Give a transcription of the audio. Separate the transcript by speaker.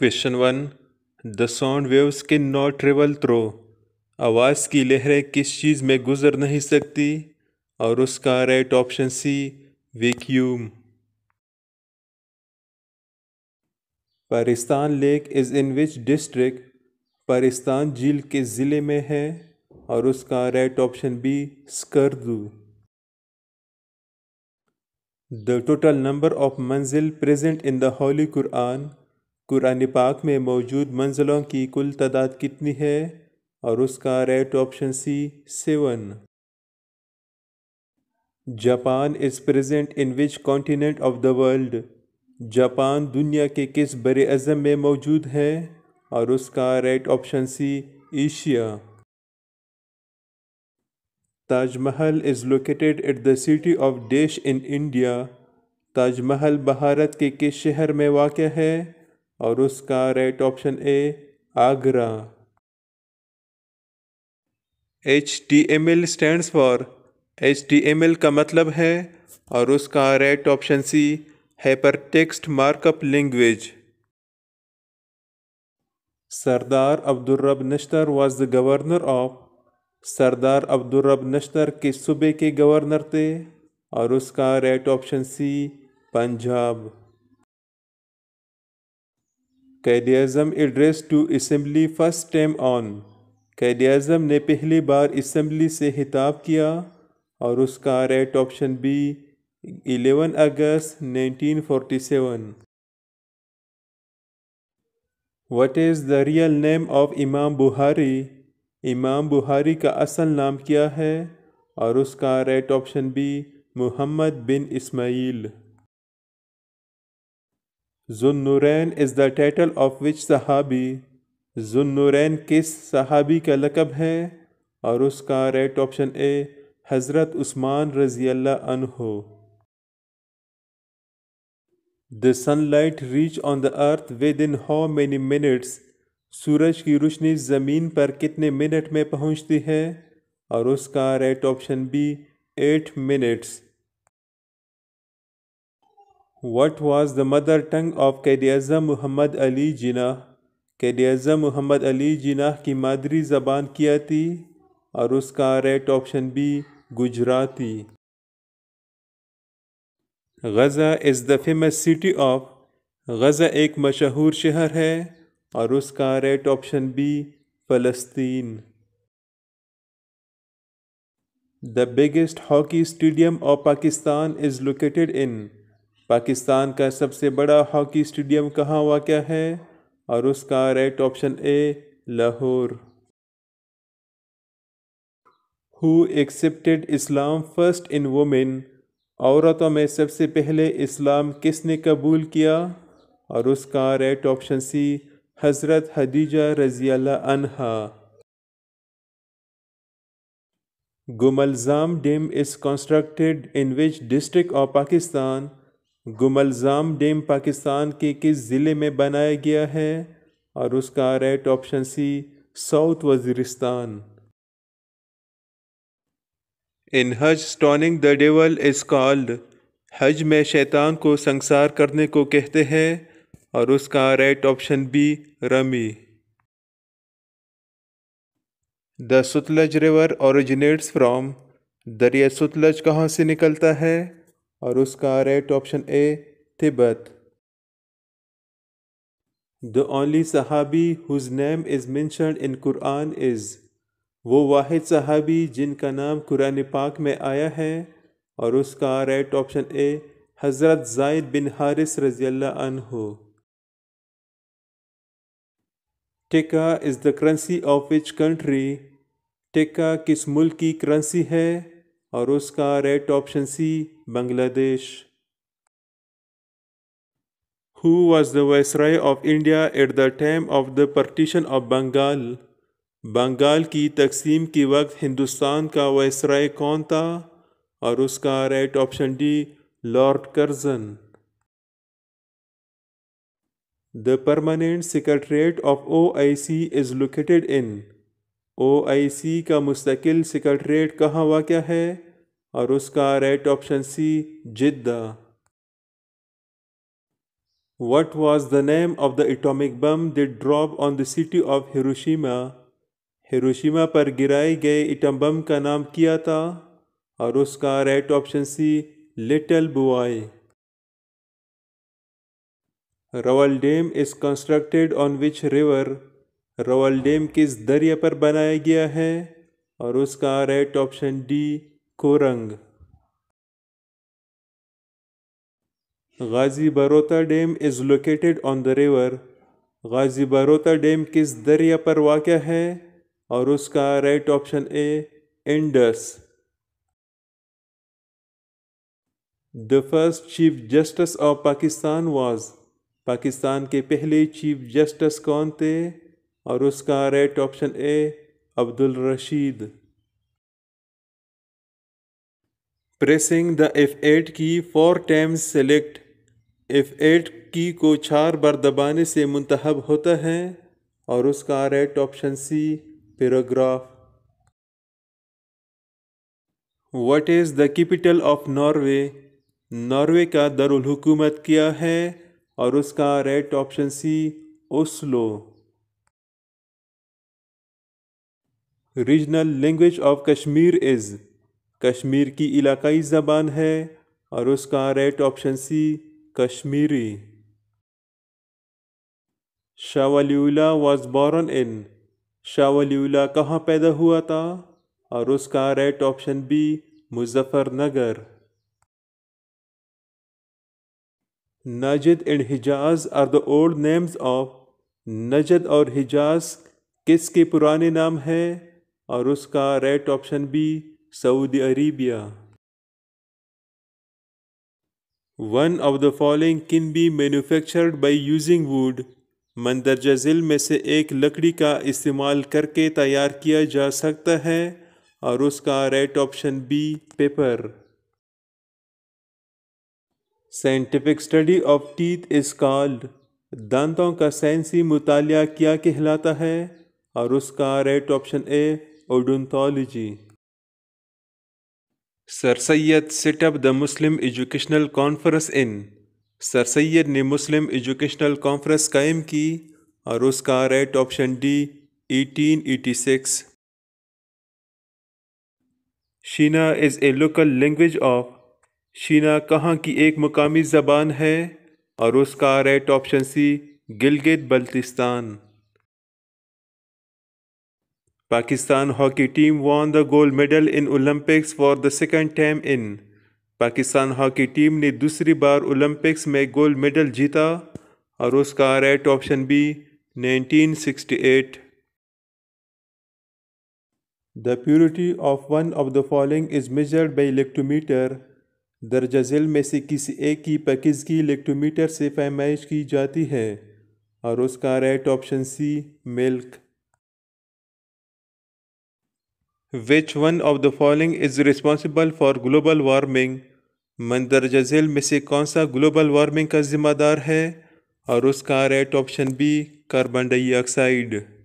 Speaker 1: Question one the sound waves के not travel through आवाज़ की लहरें किस चीज़ में गुजर नहीं सकती और उसका right option C vacuum Pakistan lake is in which district Pakistan झील के ज़िले में है और उसका right option B Skardu the total number of manzil present in the holy Quran Quran पाक में मौजूद मंजिलों की कुल तादाद कितनी है और उसका right option C seven Japan is present in which continent of the world Japan दुनिया के किस बड़े अज़म में मौजूद है और उसका right option C Asia Taj Mahal is located at the city of dash in India Taj Mahal Bharat के किस शहर में वाक़ है और उसका right option A Agra H T M L stand for H T M L का मतलब है और उसका right option C hyper text markup language Sardar Abdul Rab Nishtar was the governor of Sardar Abdul Rab Nishtar किस सूबे के गवर्नर थे और उसका right option C Punjab Quaid-e-Azam addressed to assembly first time on Quaid Azam ने पहली बार इसम्बली से खिताब किया और उसका राइट ऑप्शन बी 11 अगस्त 1947 what is the real name of Imam Bukhari इमाम बुहारी का असल नाम क्या है और उसका right option B Muhammad bin Ismail Zunnurain is the title of which sahabi Zunnurain किस सहाबी का लकब है और उसका राइट ऑप्शन ए हज़रत उस्मान रजी अल्लाह अनहो the light reach on the earth within how many minutes सूरज की रोशनी ज़मीन पर कितने मिनट में पहुंचती है और उसका right option B eight minutes what was the mother tongue of Qadi Azam Muhammad Ali Jinnah? Qadi Azam Muhammad Ali Jinnah की मादरी ज़बान किया थी और उसका right option B Gujarati Gaza is the famous city of Gaza एक मशहूर शहर है और उसका रेट ऑप्शन बी फ़लस्तीन the biggest hockey stadium of Pakistan is located in Pakistan का सबसे बड़ा हॉकी स्टेडियम कहाँ वाक़ है और उसका right option A Lahore who accepted Islam first in women औरतों में सबसे पहले इस्लाम किसने कबूल किया और उसका राइट ऑप्शन सी हज़रत हदीजा रजीला अनहा Gomal Zam dam is constructed in which district of Pakistan Gomal Zam dam Pakistan के किस ज़िले में बनाया गया है और उसका right option C south Waziristan in Hajj stoning the devil is called हज में शैतान को संसार करने को कहते हैं और उसका राइट ऑप्शन बी रमी the Sutlej river originates from दरिया सुतलज कहाँ से निकलता है और उसका right option A Tibet the only sahabi whose name is mentioned in Quran is वो वाहिद सहाबी जिनका नाम कुरान पाक में आया है और उसका राइट ऑप्शन ए हज़रत जायद बिन हारिस रजी हो taka is the currency of which country taka किस मुल्क की करेंसी है और उसका right option C Bangladesh who was the viceroy of India at the time of the partition of Bengal Bengal की तकसीम के वक्त हिंदुस्तान का वायसराय कौन था और उसका right option D Lord Curzon the permanent secretariat of O I C is located in O I C का मुस्तकिल सेक्रट्रेट कहाँ वाक़ है और उसका right option C Jeddah what was the name of the atomic bomb the drop on the city of Hiroshima Hiroshima पर गिराए गए इटम बम का नाम किया था और उसका right option C little boy Rawal dam is constructed on which river Rawal dam किस दरिया पर बनाया गया है और उसका right option D Korang Ghazi Barotha dam is located on the river Ghazi Barotha dam किस दरिया पर वाक़ है और उसका right option A Indus the first chief justice of Pakistan was Pakistan के पहले चीफ जस्टिस कौन थे और उसका right option A Abdul Rashid presiding the F eight key four times select F eight key को चार बार दबाने से मुंतब होता है और उसका right option C paragraph what is the capital of Norway Norway का दरुल हुकूमत क्या है और उसका right option C Oslo regional language of Kashmir is Kashmir की इलाकाई ज़बान है और उसका right option C Kashmiri Shah Waliullah was born in Shah Waliullah कहाँ पैदा हुआ था और उसका right option B Muzaffarnagar Najd and Hijaz are the old names of Najd और हिजाज किसके पुराने नाम हैं और उसका right option B Saudi Arabia one of the following can be manufactured by using wood मंदरजा जिल में से एक लकड़ी का इस्तेमाल करके तैयार किया जा सकता है और उसका right option B paper scientific study of teeth is called दांतों का साइंसी मुतालिया क्या कहलाता है और उसका right option A odontology. Sir Syed set up the Muslim educational conference in sir Syed ने मुस्लिम एजुकेशनल कॉन्फ्रेंस कायम की और उसका right option D eighteen eighty six Shina is a local language of Shina कहाँ की एक मुकामी ज़बान है और उसका right option C Gilgit Baltistan Pakistan hockey team won the gold medal in Olympics for the second time in. Pakistan hockey team ने दूसरी बार ओलंपिक्स में गोल्ड मेडल जीता और उसका right option B 1968 The purity of one of the following is measured by lactometer. दर्जा झेल में से किसी एक की पकिजगी लैक्टोमीटर से पैमाइश की जाती है और उसका right option C milk Which one of the following is responsible for global warming? मंदरजा झेल में से कौन सा ग्लोबल वार्मिंग का जिम्मेदार है और उसका right option B carbon dioxide